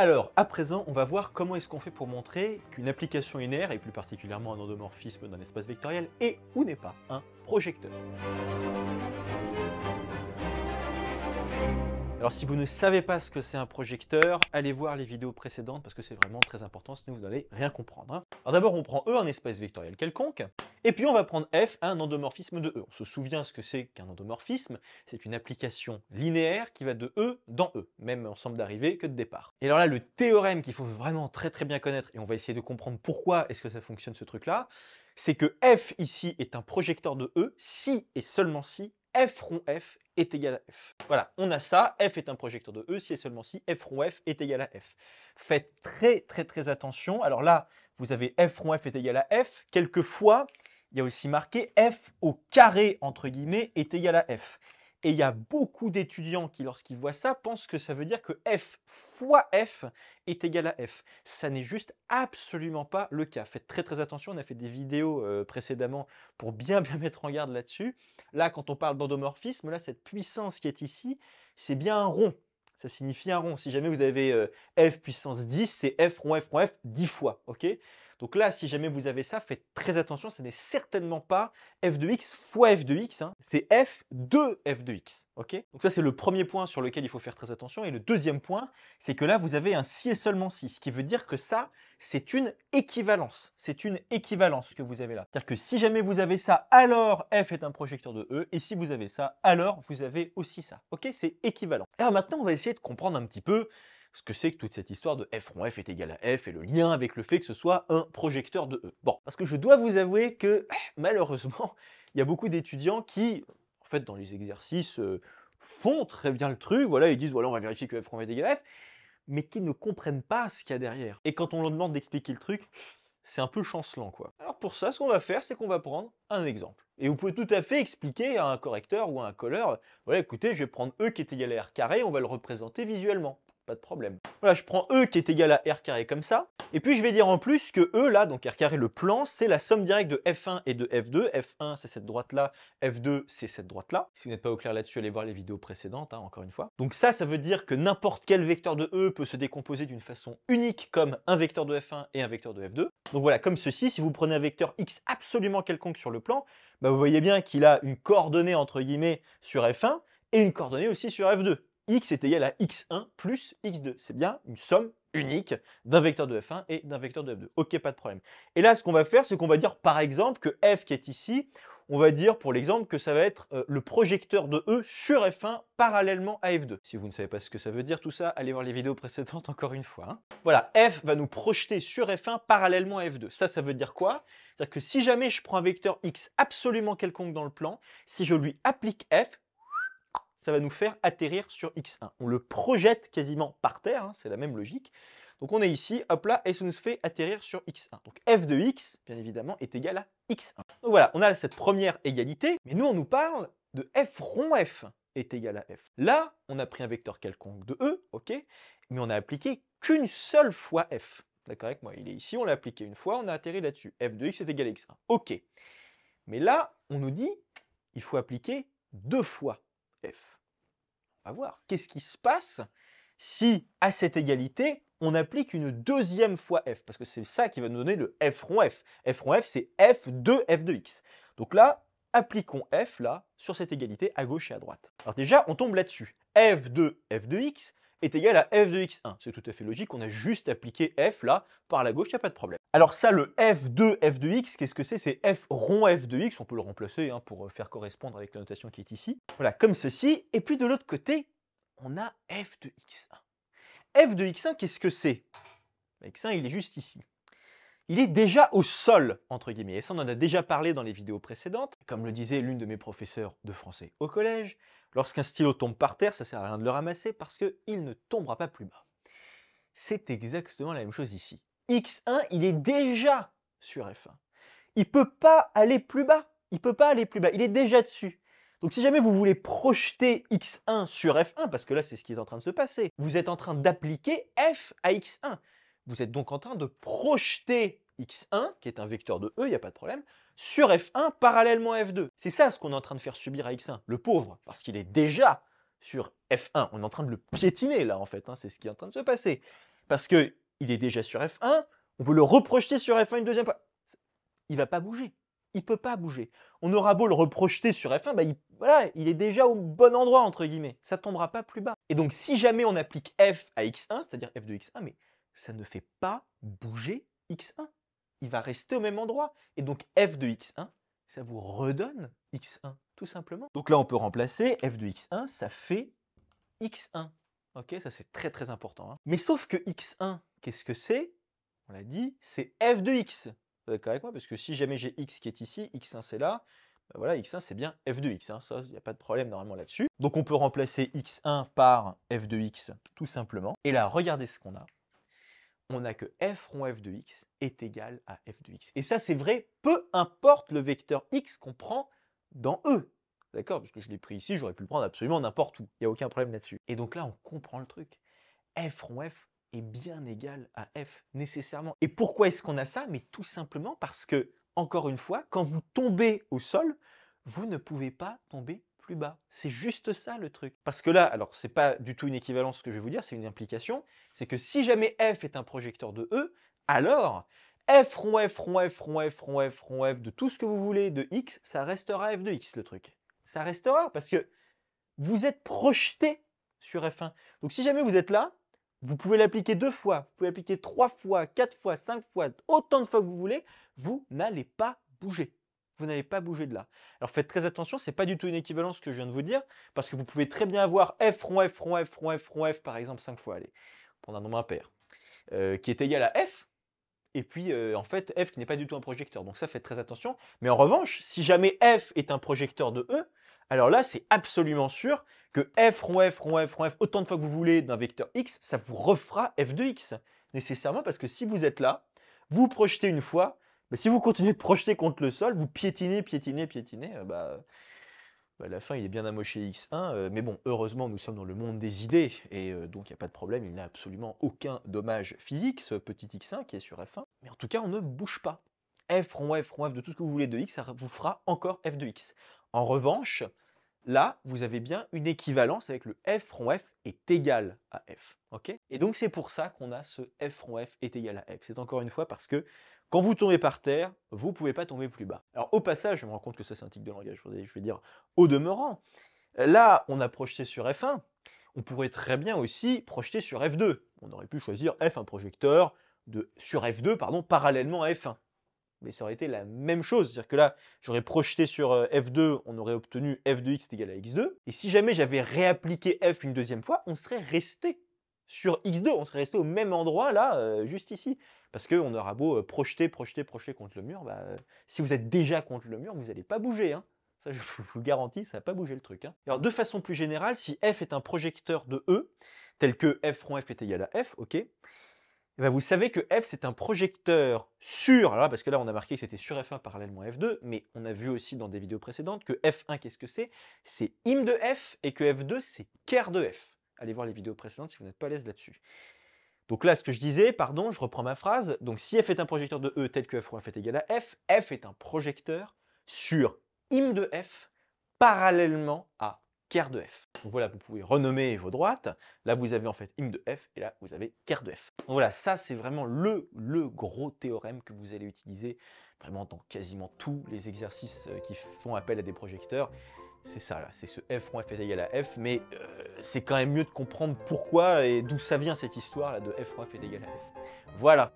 Alors, à présent, on va voir comment est-ce qu'on fait pour montrer qu'une application linéaire, et plus particulièrement un endomorphisme dans l'espace vectoriel, est ou n'est pas un projecteur. Alors si vous ne savez pas ce que c'est un projecteur, allez voir les vidéos précédentes parce que c'est vraiment très important, sinon vous n'allez rien comprendre. Hein. Alors d'abord on prend E, un espace vectoriel quelconque, et puis on va prendre F, un endomorphisme de E. On se souvient ce que c'est qu'un endomorphisme, c'est une application linéaire qui va de E dans E, même ensemble d'arrivée que de départ. Et alors là le théorème qu'il faut vraiment très très bien connaître, et on va essayer de comprendre pourquoi est-ce que ça fonctionne ce truc là, c'est que F ici est un projecteur de E si et seulement si f rond f est égal à f. Voilà, on a ça, f est un projecteur de E si et seulement si f rond f est égal à f. Faites très très très attention. Alors là, vous avez f rond f est égal à f. Quelquefois, il y a aussi marqué f au carré entre guillemets est égal à f. Et il y a beaucoup d'étudiants qui, lorsqu'ils voient ça, pensent que ça veut dire que f fois f est égal à f. Ça n'est juste absolument pas le cas. Faites très très attention, on a fait des vidéos euh, précédemment pour bien bien mettre en garde là-dessus. Là, quand on parle d'endomorphisme, là, cette puissance qui est ici, c'est bien un rond. Ça signifie un rond. Si jamais vous avez euh, f puissance 10, c'est f rond f rond f 10 fois. ok donc là, si jamais vous avez ça, faites très attention, ce n'est certainement pas f de x fois f de x, hein. c'est f de f de x. ok Donc ça, c'est le premier point sur lequel il faut faire très attention. Et le deuxième point, c'est que là, vous avez un si et seulement si, ce qui veut dire que ça, c'est une équivalence. C'est une équivalence que vous avez là. C'est-à-dire que si jamais vous avez ça, alors f est un projecteur de E, et si vous avez ça, alors vous avez aussi ça. Ok C'est équivalent. Alors maintenant, on va essayer de comprendre un petit peu ce que c'est que toute cette histoire de f rond f est égal à f et le lien avec le fait que ce soit un projecteur de E. Bon, parce que je dois vous avouer que malheureusement, il y a beaucoup d'étudiants qui, en fait, dans les exercices, euh, font très bien le truc, voilà, ils disent, voilà, on va vérifier que f rond est égal à f, mais qui ne comprennent pas ce qu'il y a derrière. Et quand on leur demande d'expliquer le truc, c'est un peu chancelant quoi. Alors pour ça, ce qu'on va faire, c'est qu'on va prendre un exemple. Et vous pouvez tout à fait expliquer à un correcteur ou à un colleur, voilà écoutez, je vais prendre E qui est égal à R carré, on va le représenter visuellement de problème. Voilà, je prends E qui est égal à R carré comme ça, et puis je vais dire en plus que E là, donc R carré le plan, c'est la somme directe de F1 et de F2. F1 c'est cette droite là, F2 c'est cette droite là. Si vous n'êtes pas au clair là-dessus, allez voir les vidéos précédentes, hein, encore une fois. Donc ça, ça veut dire que n'importe quel vecteur de E peut se décomposer d'une façon unique comme un vecteur de F1 et un vecteur de F2. Donc voilà, comme ceci, si vous prenez un vecteur X absolument quelconque sur le plan, bah, vous voyez bien qu'il a une coordonnée entre guillemets sur F1 et une coordonnée aussi sur F2 x est égal à x1 plus x2. C'est bien une somme unique d'un vecteur de f1 et d'un vecteur de f2. Ok, pas de problème. Et là, ce qu'on va faire, c'est qu'on va dire par exemple que f qui est ici, on va dire pour l'exemple que ça va être euh, le projecteur de E sur F1 parallèlement à F2. Si vous ne savez pas ce que ça veut dire tout ça, allez voir les vidéos précédentes encore une fois. Hein. Voilà, F va nous projeter sur F1 parallèlement à F2. Ça, ça veut dire quoi C'est-à-dire que si jamais je prends un vecteur X absolument quelconque dans le plan, si je lui applique F, ça va nous faire atterrir sur X1. On le projette quasiment par terre, hein, c'est la même logique. Donc on est ici, hop là, et ça nous fait atterrir sur x1. Donc f de x, bien évidemment, est égal à x1. Donc voilà, on a cette première égalité, mais nous on nous parle de f rond f est égal à f. Là, on a pris un vecteur quelconque de e, ok, mais on a appliqué qu'une seule fois f. D'accord avec moi Il est ici, on l'a appliqué une fois, on a atterri là-dessus. f de x est égal à x1, ok. Mais là, on nous dit, il faut appliquer deux fois F. On va voir. Qu'est-ce qui se passe si, à cette égalité, on applique une deuxième fois F Parce que c'est ça qui va nous donner le F rond F. F rond F, c'est F de F de X. Donc là, appliquons F là, sur cette égalité, à gauche et à droite. Alors déjà, on tombe là-dessus. F de F de X, est égal à f de x1. C'est tout à fait logique, on a juste appliqué f là, par la gauche, il n'y a pas de problème. Alors ça, le f de f de x, qu'est-ce que c'est C'est f rond f de x, on peut le remplacer hein, pour euh, faire correspondre avec la notation qui est ici. Voilà, comme ceci. Et puis de l'autre côté, on a f de x1. f de x1, qu'est-ce que c'est bah, x1, il est juste ici. Il est déjà au sol, entre guillemets. Et ça, on en a déjà parlé dans les vidéos précédentes. Comme le disait l'une de mes professeurs de français au collège, Lorsqu'un stylo tombe par terre, ça sert à rien de le ramasser parce qu'il ne tombera pas plus bas. C'est exactement la même chose ici. X1, il est déjà sur F1. Il ne peut pas aller plus bas. Il ne peut pas aller plus bas. Il est déjà dessus. Donc si jamais vous voulez projeter X1 sur F1, parce que là c'est ce qui est en train de se passer, vous êtes en train d'appliquer F à X1. Vous êtes donc en train de projeter x1, qui est un vecteur de E, il n'y a pas de problème, sur f1 parallèlement à f2. C'est ça ce qu'on est en train de faire subir à x1, le pauvre, parce qu'il est déjà sur f1. On est en train de le piétiner là en fait, hein, c'est ce qui est en train de se passer. Parce qu'il est déjà sur f1, on veut le reprojeter sur f1 une deuxième fois. Il va pas bouger, il peut pas bouger. On aura beau le reprojeter sur f1, bah il, voilà, il est déjà au bon endroit entre guillemets, ça tombera pas plus bas. Et donc si jamais on applique f à x1, c'est-à-dire f de x1, mais ça ne fait pas bouger x1 il va rester au même endroit. Et donc f de x1, ça vous redonne x1, tout simplement. Donc là, on peut remplacer f de x1, ça fait x1. Ok, ça c'est très très important. Hein. Mais sauf que x1, qu'est-ce que c'est On l'a dit, c'est f de x. Vous êtes d'accord avec moi Parce que si jamais j'ai x qui est ici, x1 c'est là, ben voilà, x1 c'est bien f de x. Hein. Ça, il n'y a pas de problème normalement là-dessus. Donc on peut remplacer x1 par f de x tout simplement. Et là, regardez ce qu'on a on a que f rond f de x est égal à f de x. Et ça, c'est vrai, peu importe le vecteur x qu'on prend dans E. D'accord Puisque je l'ai pris ici, j'aurais pu le prendre absolument n'importe où. Il n'y a aucun problème là-dessus. Et donc là, on comprend le truc. f rond f est bien égal à f, nécessairement. Et pourquoi est-ce qu'on a ça Mais tout simplement parce que, encore une fois, quand vous tombez au sol, vous ne pouvez pas tomber bas. C'est juste ça le truc. Parce que là, alors c'est pas du tout une équivalence ce que je vais vous dire, c'est une implication, c'est que si jamais F est un projecteur de E, alors F rond F rond F rond F rond F rond F, de tout ce que vous voulez de X, ça restera F de X le truc. Ça restera parce que vous êtes projeté sur F1. Donc si jamais vous êtes là, vous pouvez l'appliquer deux fois, vous pouvez l'appliquer trois fois, quatre fois, cinq fois, autant de fois que vous voulez, vous n'allez pas bouger vous n'allez pas bougé de là. Alors faites très attention, c'est pas du tout une équivalence que je viens de vous dire, parce que vous pouvez très bien avoir f rond f rond f rond f rond f par exemple 5 fois, allez, prendre un nombre impair, euh, qui est égal à f, et puis euh, en fait f qui n'est pas du tout un projecteur. Donc ça fait très attention. Mais en revanche, si jamais f est un projecteur de e, alors là c'est absolument sûr que f rond f rond f rond f autant de fois que vous voulez d'un vecteur x, ça vous refera f de x nécessairement parce que si vous êtes là, vous projetez une fois mais si vous continuez de projeter contre le sol, vous piétinez, piétinez, piétinez, euh, bah, à bah, la fin, il est bien amoché X1. Euh, mais bon, heureusement, nous sommes dans le monde des idées, et euh, donc il n'y a pas de problème, il n'a absolument aucun dommage physique, ce petit X1 qui est sur F1. Mais en tout cas, on ne bouge pas. F rond F rond F de tout ce que vous voulez de X, ça vous fera encore F de X. En revanche, là, vous avez bien une équivalence avec le F rond F est égal à F. ok et donc, c'est pour ça qu'on a ce F rond F est égal à F. C'est encore une fois parce que quand vous tombez par terre, vous ne pouvez pas tomber plus bas. Alors au passage, je me rends compte que ça c'est un type de langage, je vais dire au demeurant. Là, on a projeté sur F1, on pourrait très bien aussi projeter sur F2. On aurait pu choisir F un projecteur de, sur F2 pardon, parallèlement à F1. Mais ça aurait été la même chose, c'est-à-dire que là, j'aurais projeté sur euh, F2, on aurait obtenu f 2 x égal à x2, et si jamais j'avais réappliqué f une deuxième fois, on serait resté sur x2, on serait resté au même endroit là, euh, juste ici. Parce qu'on aura beau euh, projeter, projeter, projeter contre le mur, bah, euh, si vous êtes déjà contre le mur, vous n'allez pas bouger. Hein. Ça, je vous garantis, ça n'a pas bougé le truc. Hein. Alors, de façon plus générale, si f est un projecteur de E, tel que f rond f est égal à f, ok, eh ben, vous savez que f, c'est un projecteur sur, alors parce que là, on a marqué que c'était sur f1 parallèlement à f2, mais on a vu aussi dans des vidéos précédentes que f1, qu'est-ce que c'est C'est im de f, et que f2, c'est ker de f. Allez voir les vidéos précédentes si vous n'êtes pas à l'aise là-dessus. Donc là, ce que je disais, pardon, je reprends ma phrase. Donc si f est un projecteur de E tel que f ou f est égal à f, f est un projecteur sur im de f parallèlement à ker de f. Donc voilà, vous pouvez renommer vos droites. Là, vous avez en fait im de f et là, vous avez ker de f. Donc voilà, ça, c'est vraiment le, le gros théorème que vous allez utiliser vraiment dans quasiment tous les exercices euh, qui font appel à des projecteurs. C'est ça, là, c'est ce f rond f est égal à f, mais euh, c'est quand même mieux de comprendre pourquoi et d'où ça vient cette histoire là, de f rond f est égal à f. Voilà.